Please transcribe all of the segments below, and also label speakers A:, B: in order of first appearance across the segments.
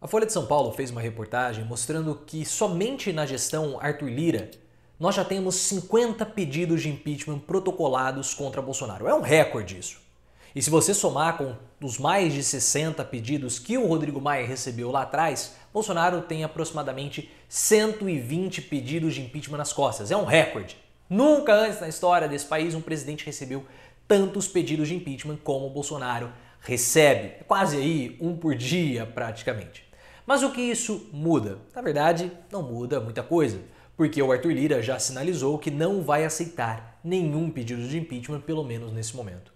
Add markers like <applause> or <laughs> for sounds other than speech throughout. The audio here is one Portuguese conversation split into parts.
A: A Folha de São Paulo fez uma reportagem mostrando que somente na gestão Arthur Lira nós já temos 50 pedidos de impeachment protocolados contra Bolsonaro. É um recorde isso. E se você somar com os mais de 60 pedidos que o Rodrigo Maia recebeu lá atrás, Bolsonaro tem aproximadamente 120 pedidos de impeachment nas costas. É um recorde. Nunca antes na história desse país um presidente recebeu tantos pedidos de impeachment como Bolsonaro recebe. É quase aí um por dia, praticamente. Mas o que isso muda? Na verdade, não muda muita coisa, porque o Arthur Lira já sinalizou que não vai aceitar nenhum pedido de impeachment, pelo menos nesse momento.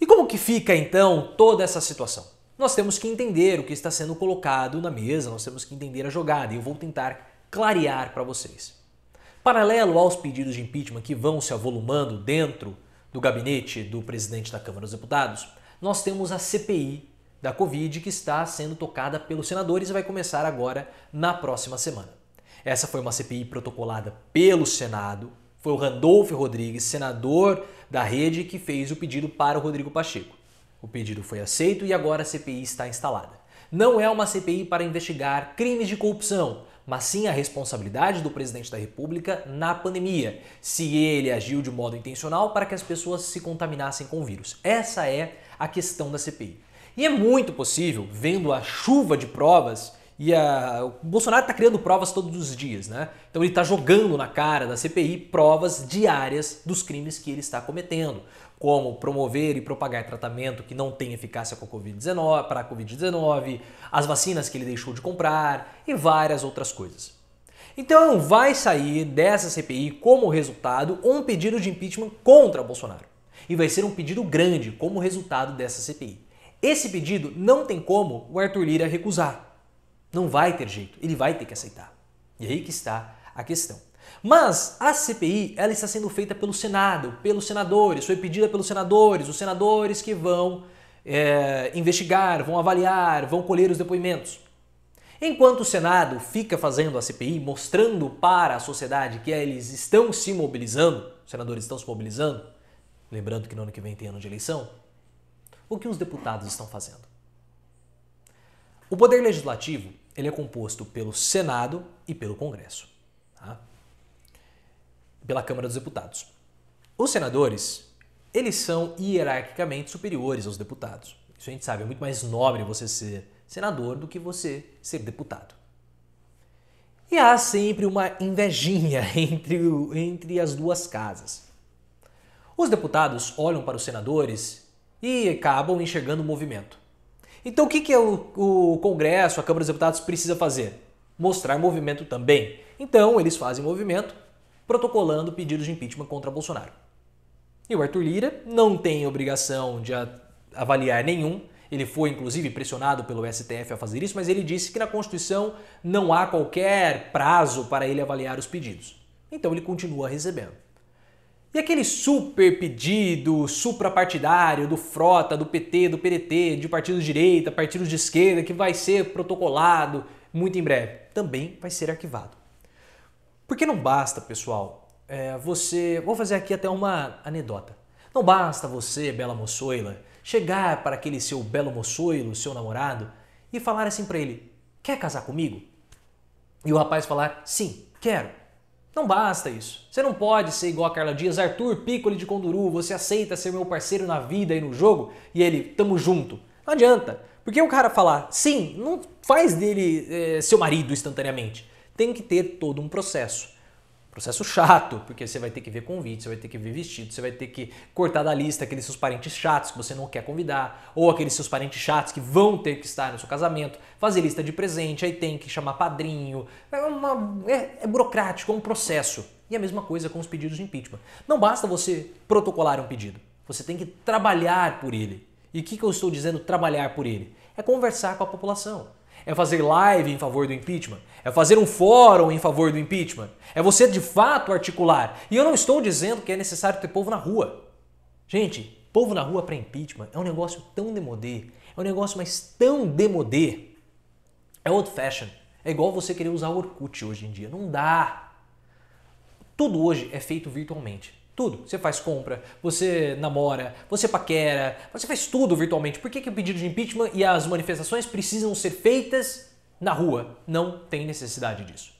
A: E como que fica então toda essa situação? Nós temos que entender o que está sendo colocado na mesa, nós temos que entender a jogada e eu vou tentar clarear para vocês. Paralelo aos pedidos de impeachment que vão se avolumando dentro do gabinete do presidente da Câmara dos Deputados, nós temos a CPI da Covid que está sendo tocada pelos senadores e vai começar agora na próxima semana. Essa foi uma CPI protocolada pelo Senado, foi o Randolfo Rodrigues, senador da rede, que fez o pedido para o Rodrigo Pacheco. O pedido foi aceito e agora a CPI está instalada. Não é uma CPI para investigar crimes de corrupção, mas sim a responsabilidade do presidente da República na pandemia, se ele agiu de modo intencional para que as pessoas se contaminassem com o vírus. Essa é a questão da CPI. E é muito possível, vendo a chuva de provas, e a... o Bolsonaro está criando provas todos os dias, né? Então ele está jogando na cara da CPI provas diárias dos crimes que ele está cometendo, como promover e propagar tratamento que não tem eficácia com COVID-19, para a Covid-19, as vacinas que ele deixou de comprar e várias outras coisas. Então vai sair dessa CPI como resultado um pedido de impeachment contra Bolsonaro. E vai ser um pedido grande como resultado dessa CPI. Esse pedido não tem como o Arthur Lira recusar. Não vai ter jeito, ele vai ter que aceitar. E aí que está a questão. Mas a CPI ela está sendo feita pelo Senado, pelos senadores, foi pedida pelos senadores, os senadores que vão é, investigar, vão avaliar, vão colher os depoimentos. Enquanto o Senado fica fazendo a CPI, mostrando para a sociedade que eles estão se mobilizando, os senadores estão se mobilizando, lembrando que no ano que vem tem ano de eleição, o que os deputados estão fazendo? O poder legislativo ele é composto pelo Senado e pelo Congresso, tá? pela Câmara dos Deputados. Os senadores eles são hierarquicamente superiores aos deputados. Isso a gente sabe, é muito mais nobre você ser senador do que você ser deputado. E há sempre uma invejinha <laughs> entre, entre as duas casas. Os deputados olham para os senadores e acabam enxergando o movimento. Então o que, que é o, o Congresso, a Câmara dos Deputados precisa fazer? Mostrar movimento também. Então eles fazem movimento, protocolando pedidos de impeachment contra Bolsonaro. E o Arthur Lira não tem obrigação de avaliar nenhum, ele foi inclusive pressionado pelo STF a fazer isso, mas ele disse que na Constituição não há qualquer prazo para ele avaliar os pedidos. Então ele continua recebendo. E aquele super pedido suprapartidário do Frota, do PT, do PDT, de partidos de direita, partidos de esquerda, que vai ser protocolado muito em breve, também vai ser arquivado. Porque não basta, pessoal, é, você. Vou fazer aqui até uma anedota. Não basta você, bela moçoila, chegar para aquele seu belo moçoilo, seu namorado, e falar assim para ele: quer casar comigo? E o rapaz falar: sim, quero. Não basta isso. Você não pode ser igual a Carla Dias, Arthur Piccoli de Conduru, você aceita ser meu parceiro na vida e no jogo e ele, tamo junto. Não adianta. Porque o cara falar sim, não faz dele é, seu marido instantaneamente. Tem que ter todo um processo. Processo chato, porque você vai ter que ver convite, você vai ter que ver vestido, você vai ter que cortar da lista aqueles seus parentes chatos que você não quer convidar, ou aqueles seus parentes chatos que vão ter que estar no seu casamento, fazer lista de presente, aí tem que chamar padrinho. É, uma, é, é burocrático, é um processo. E a mesma coisa com os pedidos de impeachment. Não basta você protocolar um pedido, você tem que trabalhar por ele. E o que, que eu estou dizendo trabalhar por ele? É conversar com a população é fazer live em favor do impeachment? É fazer um fórum em favor do impeachment? É você de fato articular? E eu não estou dizendo que é necessário ter povo na rua. Gente, povo na rua para impeachment é um negócio tão demodê, é um negócio mas tão demodê. É old fashion. É igual você querer usar o Orkut hoje em dia. Não dá. Tudo hoje é feito virtualmente. Tudo. Você faz compra, você namora, você paquera, você faz tudo virtualmente. Por que, que o pedido de impeachment e as manifestações precisam ser feitas na rua? Não tem necessidade disso.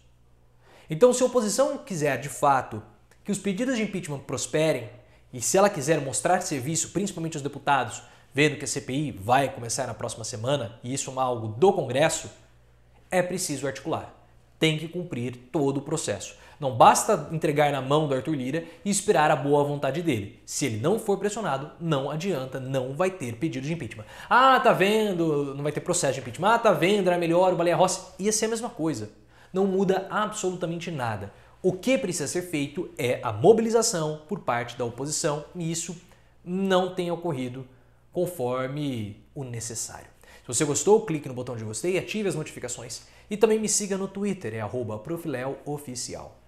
A: Então, se a oposição quiser de fato que os pedidos de impeachment prosperem, e se ela quiser mostrar serviço, principalmente os deputados, vendo que a CPI vai começar na próxima semana, e isso é algo do Congresso, é preciso articular tem que cumprir todo o processo. Não basta entregar na mão do Arthur Lira e esperar a boa vontade dele. Se ele não for pressionado, não adianta, não vai ter pedido de impeachment. Ah, tá vendo, não vai ter processo de impeachment. Ah, tá vendo, era melhor o Baleia Rossi. Ia ser a mesma coisa. Não muda absolutamente nada. O que precisa ser feito é a mobilização por parte da oposição e isso não tem ocorrido conforme o necessário. Se você gostou, clique no botão de gostei, ative as notificações e também me siga no Twitter, é profileoficial.